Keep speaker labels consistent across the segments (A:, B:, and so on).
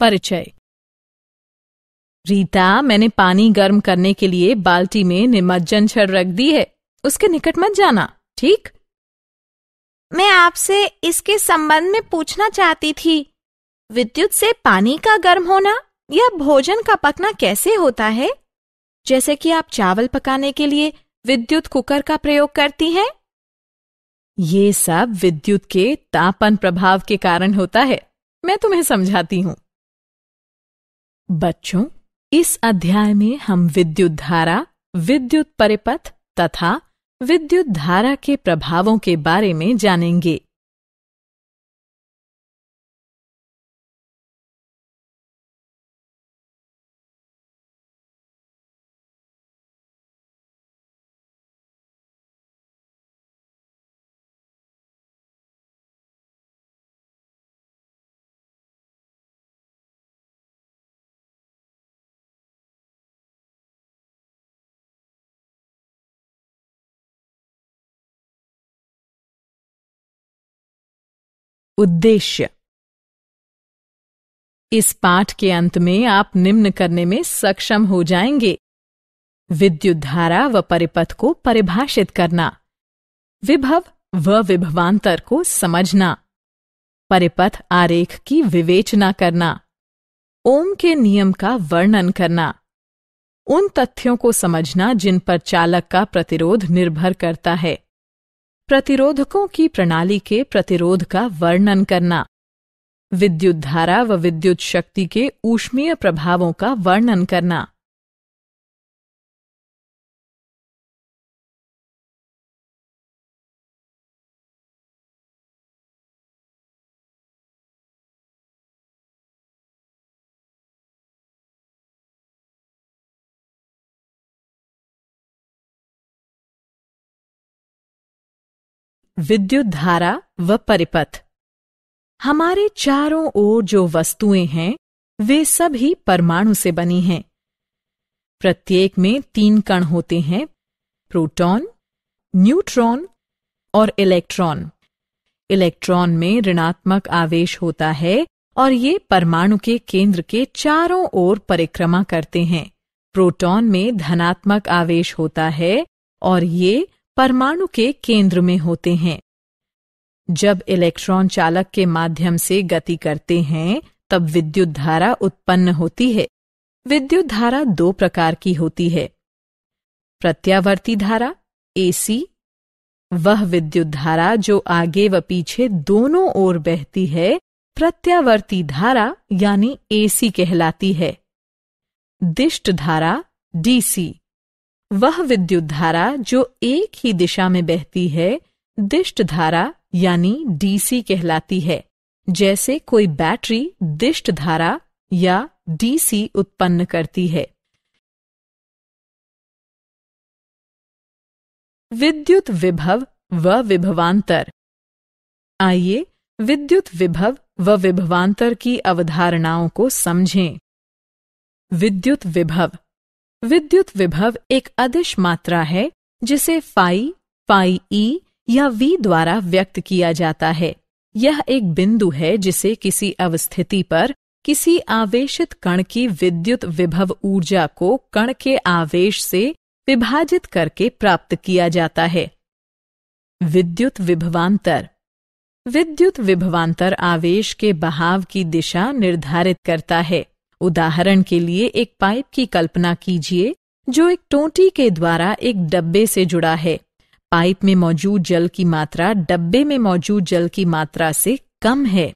A: परिचय रीता मैंने पानी गर्म करने के लिए बाल्टी में निमज्जन छड़ रख दी है उसके निकट मत जाना ठीक मैं आपसे इसके संबंध में पूछना चाहती थी विद्युत से पानी का गर्म होना या भोजन का पकना कैसे होता है जैसे कि आप चावल पकाने के लिए विद्युत कुकर का प्रयोग करती हैं ये सब विद्युत के तापन प्रभाव के कारण होता है मैं तुम्हें समझाती हूँ बच्चों इस अध्याय में हम विद्युत धारा
B: विद्युत परिपथ तथा विद्युत धारा के प्रभावों के बारे में जानेंगे उद्देश्य इस पाठ के अंत में आप निम्न करने में सक्षम हो जाएंगे
A: विद्युत धारा व परिपथ को परिभाषित करना विभव व विभवांतर को समझना परिपथ आरेख की विवेचना करना ओम के नियम का वर्णन करना उन तथ्यों को समझना जिन पर चालक का प्रतिरोध निर्भर करता है प्रतिरोधकों की प्रणाली के प्रतिरोध का वर्णन करना विद्युत धारा व विद्युत
C: शक्ति के ऊष्मीय प्रभावों का वर्णन करना विद्युत धारा व परिपथ हमारे चारों ओर जो वस्तुएं
A: हैं वे सब ही परमाणु से बनी हैं प्रत्येक में तीन कण होते हैं प्रोटॉन न्यूट्रॉन और इलेक्ट्रॉन इलेक्ट्रॉन में ऋणात्मक आवेश होता है और ये परमाणु के केंद्र के चारों ओर परिक्रमा करते हैं प्रोटॉन में धनात्मक आवेश होता है और ये परमाणु के केंद्र में होते हैं जब इलेक्ट्रॉन चालक के माध्यम से गति करते हैं तब विद्युत धारा उत्पन्न होती है विद्युत धारा दो प्रकार की होती है प्रत्यावर्ती धारा एसी वह विद्युत धारा जो आगे व पीछे दोनों ओर बहती है प्रत्यावर्ती धारा यानी एसी कहलाती है दिष्ट धारा डीसी वह विद्युत धारा जो एक ही दिशा में बहती है दिष्ट धारा यानी डीसी कहलाती है जैसे कोई बैटरी दिष्ट
B: धारा या डीसी उत्पन्न करती है विद्युत विभव व विभवांतर आइए विद्युत विभव व विभवांतर की अवधारणाओं
A: को समझें विद्युत विभव विद्युत विभव एक अदिश मात्रा है जिसे फाई फाई ई या वी द्वारा व्यक्त किया जाता है यह एक बिंदु है जिसे किसी अवस्थिति पर किसी आवेशित कण की विद्युत विभव ऊर्जा को कण के आवेश से विभाजित करके प्राप्त किया जाता है विद्युत विभवांतर विद्युत विभवांतर आवेश के बहाव की दिशा निर्धारित करता है उदाहरण के लिए एक पाइप की कल्पना कीजिए जो एक टोटी के द्वारा एक डब्बे से जुड़ा है पाइप में मौजूद जल की मात्रा डब्बे में मौजूद जल की मात्रा से कम है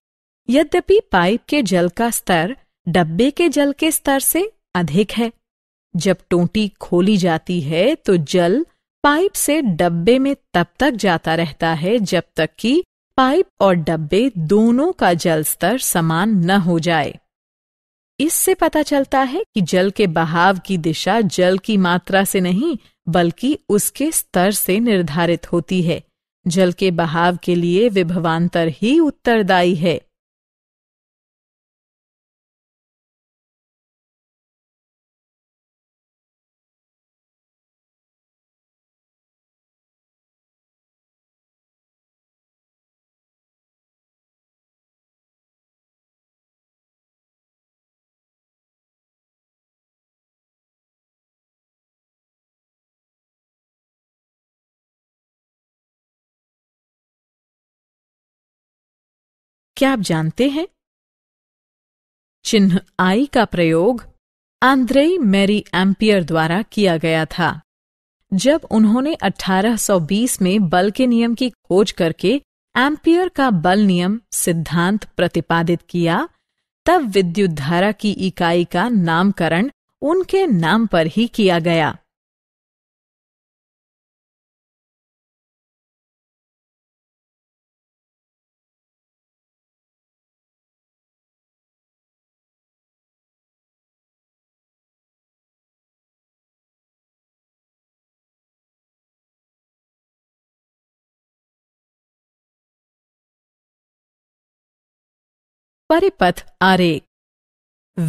A: यद्यपि पाइप के जल का स्तर डब्बे के जल के स्तर से अधिक है जब टोटी खोली जाती है तो जल पाइप से डब्बे में तब तक जाता रहता है जब तक कि पाइप और डब्बे दोनों का जल स्तर समान न हो जाए इससे पता चलता है कि जल के बहाव की दिशा जल की मात्रा से नहीं बल्कि उसके स्तर से निर्धारित होती है जल के बहाव
C: के लिए विभवांतर ही उत्तरदायी है
B: क्या आप जानते हैं चिन्ह आई का प्रयोग आंद्रेई मैरी एम्पियर द्वारा किया गया
A: था जब उन्होंने 1820 में बल के नियम की खोज करके एम्पियर का बल नियम सिद्धांत प्रतिपादित किया तब विद्युत
B: धारा की इकाई का नामकरण उनके नाम पर ही किया गया परिपथ आरेख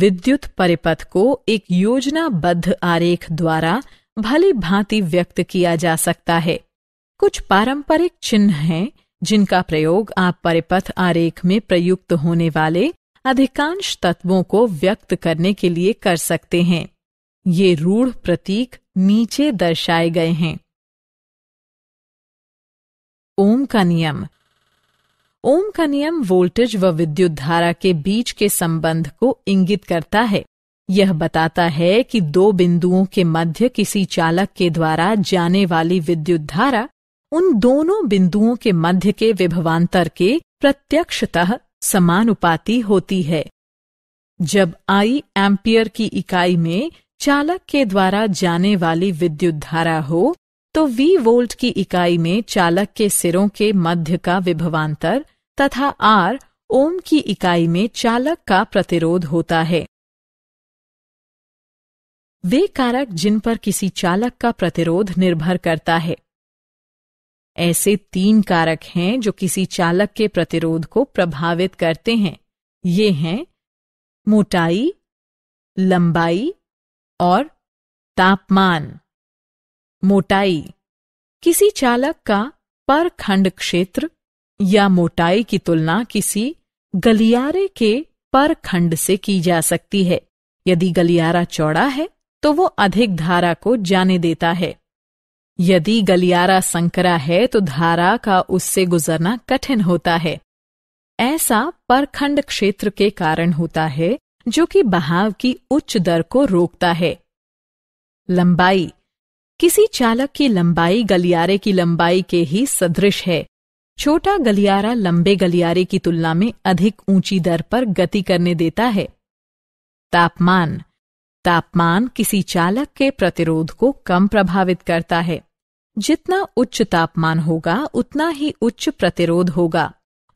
B: विद्युत परिपथ को एक योजनाबद्ध आरेख द्वारा
A: भली भांति व्यक्त किया जा सकता है कुछ पारंपरिक चिन्ह हैं जिनका प्रयोग आप परिपथ आरेख में प्रयुक्त होने वाले अधिकांश तत्वों को व्यक्त करने के लिए कर सकते हैं ये रूढ़ प्रतीक नीचे दर्शाए गए हैं ओम का नियम ओम का नियम वोल्टेज व विद्युत धारा के बीच के संबंध को इंगित करता है यह बताता है कि दो बिंदुओं के मध्य किसी चालक के द्वारा जाने वाली विद्युत धारा उन दोनों बिंदुओं के मध्य के विभवांतर के प्रत्यक्षतः समानुपाती होती है जब आई एम्पियर की इकाई में चालक के द्वारा जाने वाली विद्युत धारा हो तो वी वोल्ट की इकाई में चालक के सिरों के मध्य का विभवांतर तथा आर ओम की इकाई में चालक का प्रतिरोध
B: होता है वे कारक जिन पर किसी चालक का प्रतिरोध निर्भर करता है ऐसे तीन कारक हैं
A: जो किसी चालक के प्रतिरोध को प्रभावित करते हैं ये हैं
B: मोटाई लंबाई और तापमान मोटाई किसी चालक का परखंड क्षेत्र
A: या मोटाई की तुलना किसी गलियारे के पर खंड से की जा सकती है यदि गलियारा चौड़ा है तो वो अधिक धारा को जाने देता है यदि गलियारा संकरा है तो धारा का उससे गुजरना कठिन होता है ऐसा परखंड क्षेत्र के कारण होता है जो कि बहाव की उच्च दर को रोकता है लंबाई किसी चालक की लंबाई गलियारे की लंबाई के ही सदृश है छोटा गलियारा लंबे गलियारे की तुलना में अधिक ऊंची दर पर गति करने देता है तापमान तापमान किसी चालक के प्रतिरोध को कम प्रभावित करता है जितना उच्च तापमान होगा उतना ही उच्च प्रतिरोध होगा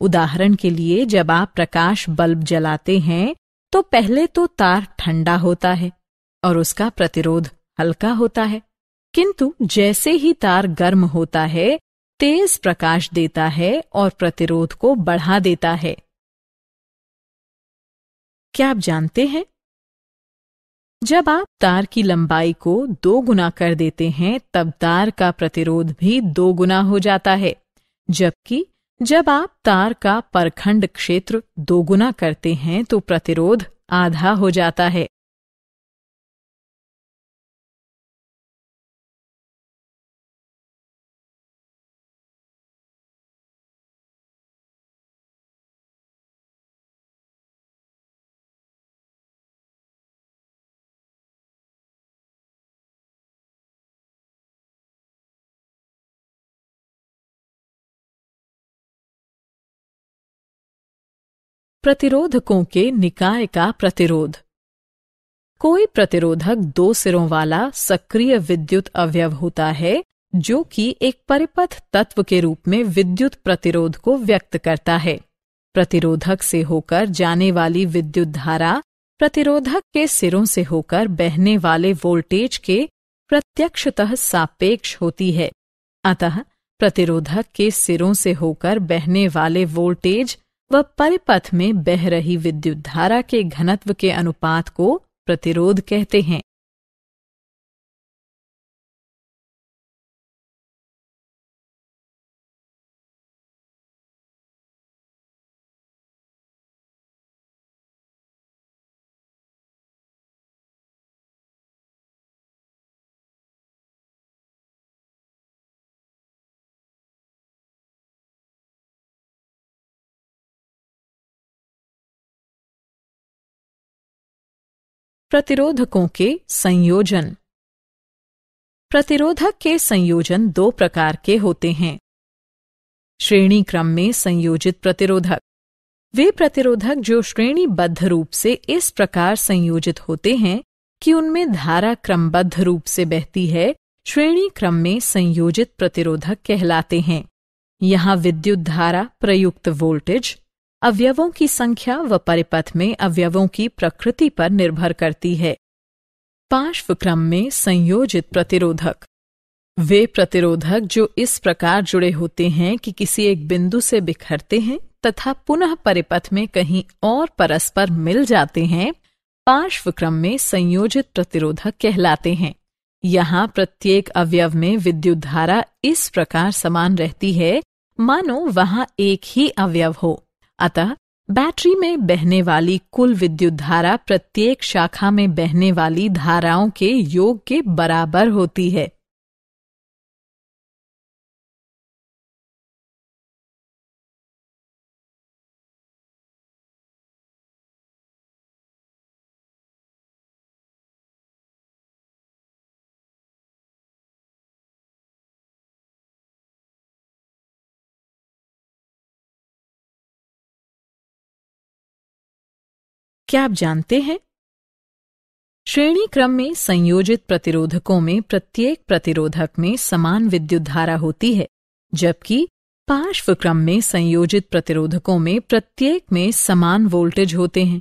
A: उदाहरण के लिए जब आप प्रकाश बल्ब जलाते हैं तो पहले तो तार ठंडा होता है और उसका प्रतिरोध हल्का होता है किंतु जैसे ही तार गर्म होता है तेज प्रकाश देता है
B: और प्रतिरोध को बढ़ा देता है क्या आप जानते हैं जब आप तार की लंबाई को दो गुना कर
A: देते हैं तब तार का प्रतिरोध भी दो गुना हो जाता है जबकि
B: जब आप तार का परखंड क्षेत्र दो गुना करते हैं तो प्रतिरोध आधा हो जाता है प्रतिरोधकों के निकाय का प्रतिरोध कोई प्रतिरोधक दो सिरों वाला सक्रिय विद्युत
A: अवयव होता है जो कि एक परिपथ तत्व के रूप में विद्युत प्रतिरोध को व्यक्त करता है प्रतिरोधक से होकर जाने वाली विद्युत धारा प्रतिरोधक के सिरों से होकर बहने वाले वोल्टेज के प्रत्यक्षतः सापेक्ष होती है अतः प्रतिरोधक के सिरों से होकर बहने वाले वोल्टेज वह परिपथ में बह रही विद्युत धारा के घनत्व
C: के अनुपात को प्रतिरोध कहते हैं
B: प्रतिरोधकों के संयोजन प्रतिरोधक के संयोजन दो प्रकार के होते हैं श्रेणी क्रम
A: में संयोजित प्रतिरोधक वे प्रतिरोधक जो श्रेणीबद्ध रूप से इस प्रकार संयोजित होते हैं कि उनमें धारा क्रमबद्ध रूप से बहती है श्रेणी क्रम में संयोजित प्रतिरोधक कहलाते हैं यहाँ विद्युत धारा प्रयुक्त वोल्टेज अवयवों की संख्या व परिपथ में अवयवों की प्रकृति पर निर्भर करती है पार्श्व क्रम में संयोजित प्रतिरोधक वे प्रतिरोधक जो इस प्रकार जुड़े होते हैं कि किसी एक बिंदु से बिखरते हैं तथा पुनः परिपथ में कहीं और परस्पर मिल जाते हैं पार्श्व क्रम में संयोजित प्रतिरोधक कहलाते हैं यहाँ प्रत्येक अवयव में विद्युत धारा इस प्रकार समान रहती है मानो वहाँ एक ही अवयव हो अतः बैटरी में बहने वाली कुल विद्युत धारा
B: प्रत्येक शाखा में बहने वाली धाराओं के योग के बराबर होती है क्या आप जानते हैं श्रेणी क्रम में संयोजित प्रतिरोधकों में प्रत्येक
A: प्रतिरोधक में समान विद्युत धारा होती है जबकि पार्श्व क्रम में
C: संयोजित प्रतिरोधकों में प्रत्येक में समान वोल्टेज होते हैं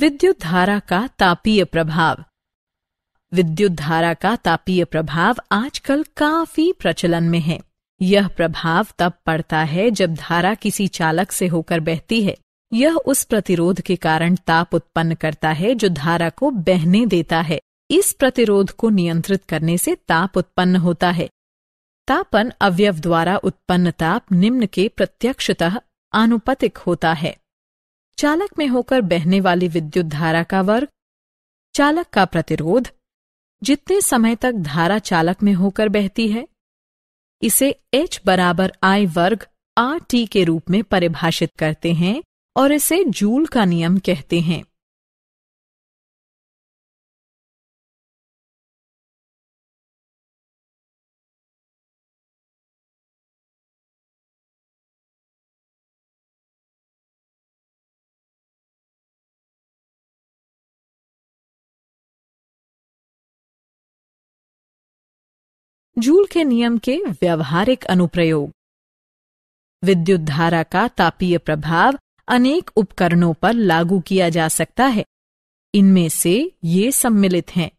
C: विद्युत धारा का तापीय प्रभाव विद्युत
A: धारा का तापीय प्रभाव आजकल काफी प्रचलन में है यह प्रभाव तब पड़ता है जब धारा किसी चालक से होकर बहती है यह उस प्रतिरोध के कारण ताप उत्पन्न करता है जो धारा को बहने देता है इस प्रतिरोध को नियंत्रित करने से ताप उत्पन्न होता है तापन अवयव द्वारा उत्पन्न ताप निम्न के प्रत्यक्षतः आनुपतिक होता है चालक में होकर बहने वाली विद्युत धारा का वर्ग चालक का प्रतिरोध जितने समय तक धारा चालक में होकर बहती है इसे H बराबर
B: आई वर्ग आर टी के रूप में परिभाषित करते हैं और इसे जूल का नियम कहते हैं जूल के नियम के व्यवहारिक अनुप्रयोग विद्युत धारा का तापीय प्रभाव अनेक उपकरणों पर
A: लागू किया जा सकता है इनमें से ये सम्मिलित हैं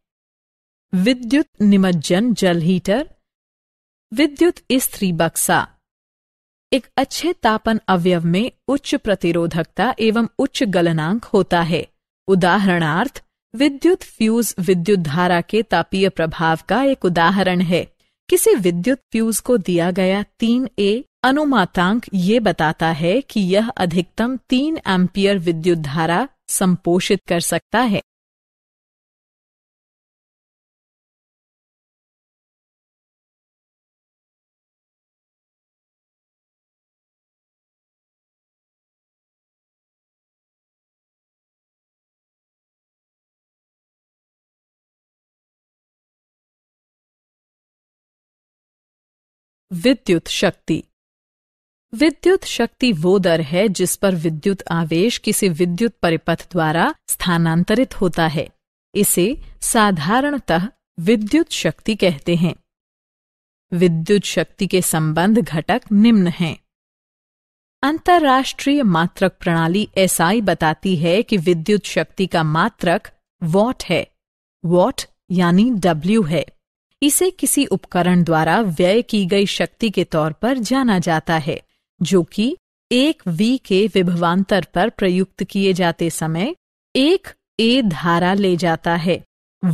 A: विद्युत निमज्जन जल हीटर विद्युत स्त्री बक्सा एक अच्छे तापन अवयव में उच्च प्रतिरोधकता एवं उच्च गलनांक होता है उदाहरणार्थ विद्युत फ्यूज विद्युत धारा के तापीय प्रभाव का एक उदाहरण है किसी विद्युत फ्यूज को दिया गया तीन ए अनुमातांक ये बताता है कि यह अधिकतम तीन एम्पियर विद्युत
C: धारा संपोषित कर सकता है
B: विद्युत शक्ति विद्युत शक्ति वो दर है जिस पर विद्युत आवेश किसी विद्युत
A: परिपथ द्वारा स्थानांतरित होता है इसे साधारणतः विद्युत शक्ति कहते हैं विद्युत शक्ति के संबंध घटक निम्न हैं अंतर्राष्ट्रीय मात्रक प्रणाली एसआई बताती है कि विद्युत शक्ति का मात्रक वॉट है वॉट यानी डब्ल्यू है इसे किसी उपकरण द्वारा व्यय की गई शक्ति के तौर पर जाना जाता है जो कि एक वी के विभवांतर पर प्रयुक्त किए जाते समय एक ए धारा ले जाता है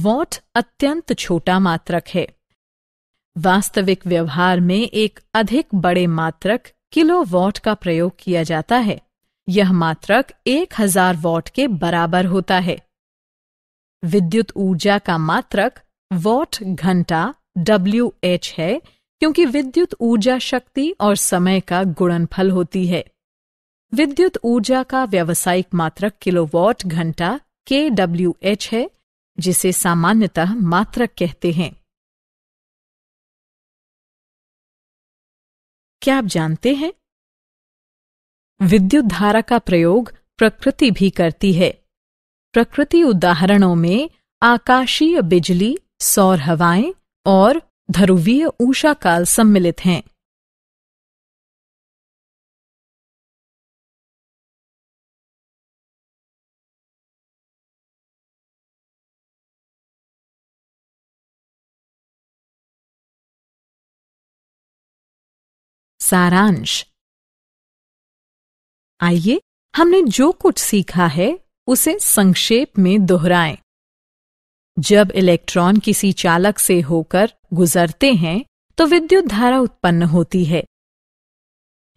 A: वॉट अत्यंत छोटा मात्रक है वास्तविक व्यवहार में एक अधिक बड़े मात्रक किलो वॉट का प्रयोग किया जाता है यह मात्रक एक हजार वॉट के बराबर होता है विद्युत ऊर्जा का मात्रक वॉट घंटा डब्ल्यू एच है क्योंकि विद्युत ऊर्जा शक्ति और समय का गुणनफल होती है विद्युत ऊर्जा का व्यावसायिक मात्रक
B: किलोवाट घंटा के डब्ल्यू एच है जिसे सामान्यतः मात्रक कहते हैं क्या आप जानते हैं विद्युत धारा का प्रयोग प्रकृति भी
A: करती है प्रकृति उदाहरणों में आकाशीय बिजली सौर
C: हवाएं और ध्रुवीय ऊषा काल सम्मिलित हैं
B: सारांश आइए हमने जो कुछ सीखा है उसे संक्षेप में दोहराएं जब इलेक्ट्रॉन किसी
A: चालक से होकर गुजरते हैं तो विद्युत धारा उत्पन्न होती है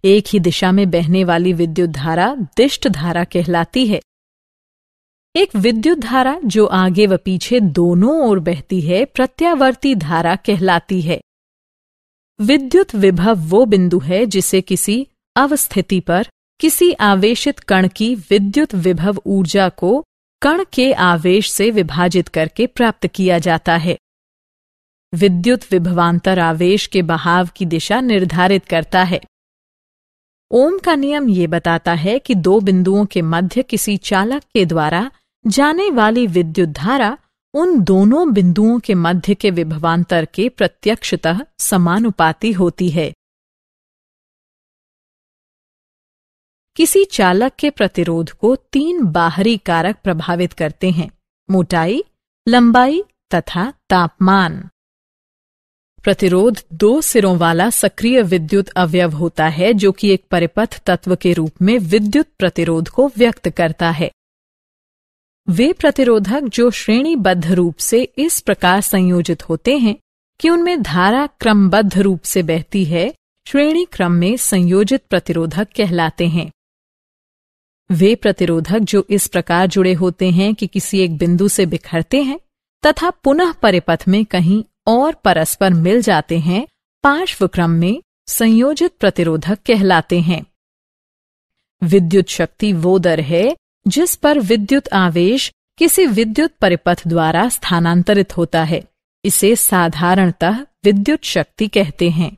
A: एक ही दिशा में बहने वाली विद्युत धारा दिष्ट धारा कहलाती है एक विद्युत धारा जो आगे व पीछे दोनों ओर बहती है प्रत्यावर्ती धारा कहलाती है विद्युत विभव वो बिंदु है जिसे किसी अवस्थिति पर किसी आवेशित कण की विद्युत विभव ऊर्जा को कण के आवेश से विभाजित करके प्राप्त किया जाता है विद्युत विभवांतर आवेश के बहाव की दिशा निर्धारित करता है ओम का नियम ये बताता है कि दो बिंदुओं के मध्य किसी चालक के द्वारा जाने वाली विद्युत धारा उन दोनों बिंदुओं के मध्य
B: के विभवांतर के प्रत्यक्षतः समानुपाती होती है किसी चालक के प्रतिरोध को तीन बाहरी कारक प्रभावित करते हैं मोटाई लंबाई तथा तापमान
A: प्रतिरोध दो सिरों वाला सक्रिय विद्युत अवयव होता है जो कि एक परिपथ तत्व के रूप में विद्युत प्रतिरोध को व्यक्त करता है वे प्रतिरोधक जो श्रेणीबद्ध रूप से इस प्रकार संयोजित होते हैं कि उनमें धारा क्रमबद्ध रूप से बहती है श्रेणी क्रम में संयोजित प्रतिरोधक कहलाते हैं वे प्रतिरोधक जो इस प्रकार जुड़े होते हैं कि किसी एक बिंदु से बिखरते हैं तथा पुनः परिपथ में कहीं और परस्पर मिल जाते हैं पार्श्व क्रम में संयोजित प्रतिरोधक कहलाते हैं विद्युत शक्ति वो दर है जिस पर विद्युत आवेश किसी विद्युत परिपथ द्वारा स्थानांतरित होता है
C: इसे साधारणतः विद्युत शक्ति कहते हैं